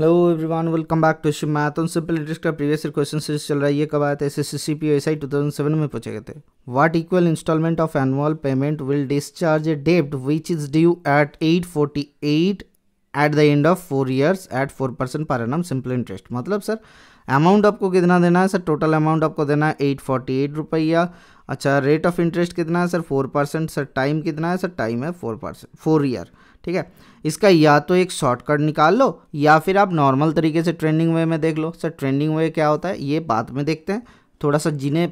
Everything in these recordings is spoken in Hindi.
Hello everyone welcome back to Shiv math on simple interest का प्रीवियस क्वेश्चन सीरीज चल रहा है ये कब आया था S S C C P S I two thousand seven में पूछे गए थे what equal instalment of annual payment will discharge a डेब्ट which is due at eight forty eight at the end of four years at four percent पर एनम सिंपल इंटरेस्ट मतलब सर अमाउंट आपको कितना देना है सर टोटल अमाउंट आपको देना है एट फोर्टी एट रुपया अच्छा रेट ऑफ इंटरेस्ट कितना है sir four percent sir time कितना है सर टाइम है फोर परसेंट फोर ईयर ठीक है इसका या तो एक शॉर्टकट निकाल लो या फिर आप नॉर्मल तरीके से ट्रेंडिंग वे में देख लो सर ट्रेंडिंग वे क्या होता है ये बाद में देखते हैं थोड़ा सा जिन्हें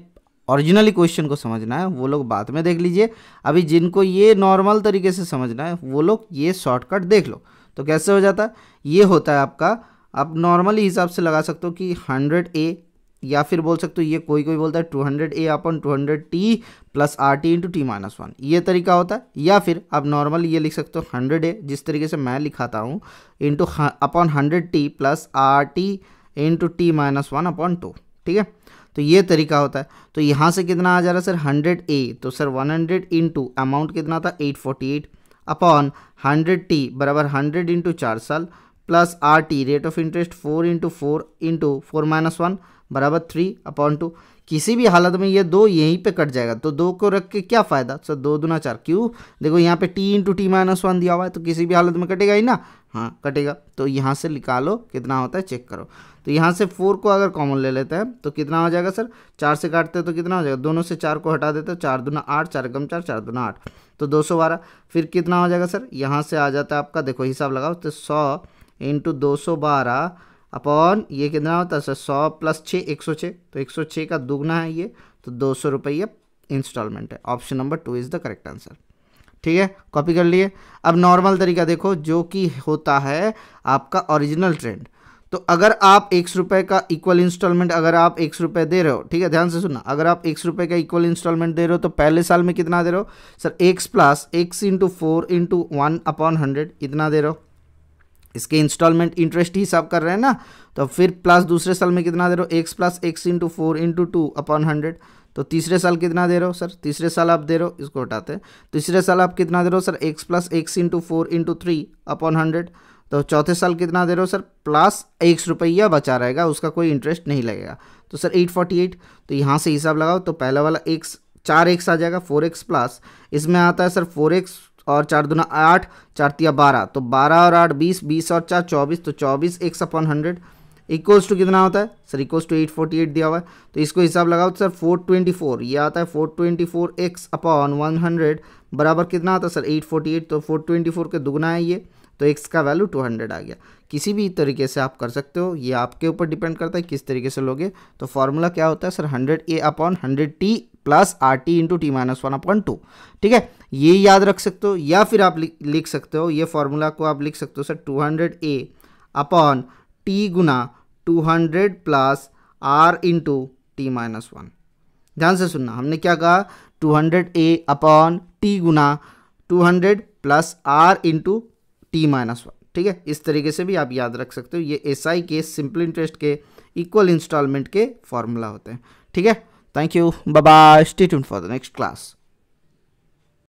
ऑरिजिनली क्वेश्चन को समझना है वो लोग बाद में देख लीजिए अभी जिनको ये नॉर्मल तरीके से समझना है वो लोग ये शॉर्टकट देख लो तो कैसे हो जाता है ये होता है आपका आप नॉर्मली हिसाब से लगा सकते हो कि हंड्रेड ए या फिर बोल सकते हो ये कोई कोई बोलता है टू हंड्रेड ए अपन two hundred T plus R T into T minus one ये तरीका होता है या फिर आप नॉर्मल ये लिख सकते हो हंड्रेड ए जिस तरीके से मैं लिखाता हूँ into upon hundred T plus R T into T minus one upon two ठीक है तो ये तरीका होता है तो यहाँ से कितना आ जा रहा है सर हंड्रेड ए तो sir one hundred into amount कितना था eight forty eight upon hundred T बराबर हंड्रेड इंटू चार साल plus R T rate of interest four into four into four minus one बराबर थ्री अपॉन टू किसी भी हालत में ये दो यहीं पे कट जाएगा तो दो को रख के क्या फ़ायदा सर दो दुना चार क्यों देखो यहाँ पे T into T minus one दिया हुआ है तो किसी भी हालत में कटेगा ही ना हाँ कटेगा तो यहाँ से निकालो कितना होता है चेक करो तो यहाँ से फोर को अगर कॉमन ले लेते हैं तो कितना हो जाएगा सर चार से काटते हैं तो कितना हो जाएगा दोनों से चार को हटा देते हो चार दुना आठ चार कम चार चार दुना आठ तो दो सौ बारह फिर कितना हो जाएगा सर यहाँ से आ जाता है आपका देखो हिसाब लगाओ तो सौ इंटू दो सौ बारह अपॉन ये कितना होता है सर सौ प्लस छः एक सौ छः तो एक सौ छः का दुगना है ये तो दो सौ रुपये इंस्टॉलमेंट है option number two is the correct answer ठीक है कॉपी कर लिए अब नॉर्मल तरीका देखो जो कि होता है आपका ओरिजिनल ट्रेंड तो अगर आप एक रुपये का इक्वल इंस्टॉलमेंट अगर आप एक रुपये दे रहे हो ठीक है ध्यान से सुनना अगर आप एक रुपये का इक्वल इंस्टॉलमेंट दे रहे हो तो पहले साल में कितना दे रहे हो sir X plus X into four into one upon hundred इतना दे रहे हो इसके इंस्टॉलमेंट इंटरेस्ट ही हिसाब कर रहे हैं ना तो फिर प्लस दूसरे साल में कितना दे रहे हो X plus X into four into two upon hundred तो तीसरे साल कितना दे रहे हो सर तीसरे साल आप दे रहे हो इसको हटाते हैं तीसरे साल आप कितना दे रहे हो sir X plus X into four into three upon hundred तो चौथे साल कितना दे रहे हो सर प्लस एक्स रुपया बचा रहेगा उसका कोई इंटरेस्ट नहीं लगेगा तो सर एट फोर्टी एट तो यहाँ से हिसाब लगाओ तो पहला वाला एक्स चार एक्स आ जाएगा फोर एक्स प्लस इसमें आता है सर फोर एक्स और चार दुना आठ चार तिया बारह तो बारह और आठ बीस बीस और चार चौबीस तो चौबीस एक सपन हंड्रेड इक्वल्स टू कितना होता है sir equals to eight forty eight दिया हुआ है तो इसको हिसाब लगाओ तो सर फोर ट्वेंटी फोर ये आता है four twenty four X upon one hundred बराबर कितना आता है सर एट फोर्टी एट तो फोर ट्वेंटी फोर के दुगना है ये तो एक्स का वैल्यू टू हंड्रेड आ गया किसी भी तरीके से आप कर सकते हो ये आपके ऊपर डिपेंड करता है किस तरीके से लोगे तो फार्मूला क्या होता है sir hundred A upon hundred T plus R T into T minus one upon two ठीक है ये याद रख सकते हो या फिर आप लिख सकते हो ये फॉर्मूला को आप लिख सकते हो sir two hundred A upon T गुना two hundred plus R into T minus one ध्यान से सुनना हमने क्या कहा two hundred A upon T गुना two hundred plus R into T minus one ठीक है इस तरीके से भी आप याद रख सकते हो ये एस SI के सिंपल इंटरेस्ट के इक्वल इंस्टॉलमेंट के फॉर्मूला होते हैं ठीक है Thank you. Bye bye. Stay tuned for the next class.